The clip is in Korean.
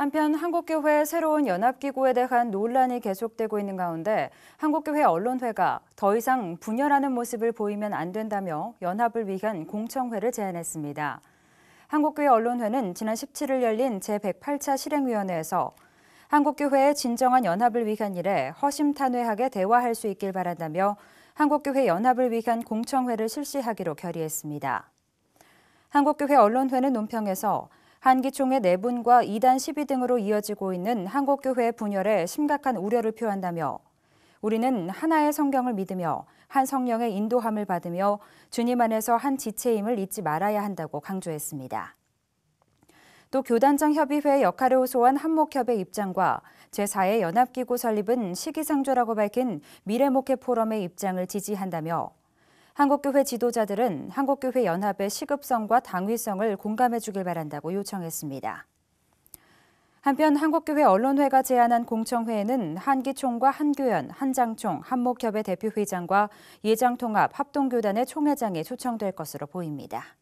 한편 한국교회 새로운 연합기구에 대한 논란이 계속되고 있는 가운데 한국교회 언론회가 더 이상 분열하는 모습을 보이면 안 된다며 연합을 위한 공청회를 제안했습니다. 한국교회 언론회는 지난 17일 열린 제108차 실행위원회에서 한국교회의 진정한 연합을 위한 일에 허심탄회하게 대화할 수 있길 바란다며 한국교회 연합을 위한 공청회를 실시하기로 결의했습니다. 한국교회 언론회는 논평에서 한기총회 내분과 네 이단 시비 등으로 이어지고 있는 한국교회 분열에 심각한 우려를 표한다며 우리는 하나의 성경을 믿으며 한 성령의 인도함을 받으며 주님 안에서 한 지체임을 잊지 말아야 한다고 강조했습니다. 또 교단장 협의회 역할을 호소한 한목협의 입장과 제4의 연합기구 설립은 시기상조라고 밝힌 미래목회 포럼의 입장을 지지한다며 한국교회 지도자들은 한국교회 연합의 시급성과 당위성을 공감해 주길 바란다고 요청했습니다. 한편 한국교회 언론회가 제안한 공청회에는 한기총과 한규현, 한장총, 한목협의 대표회장과 예장통합 합동교단의 총회장이 초청될 것으로 보입니다.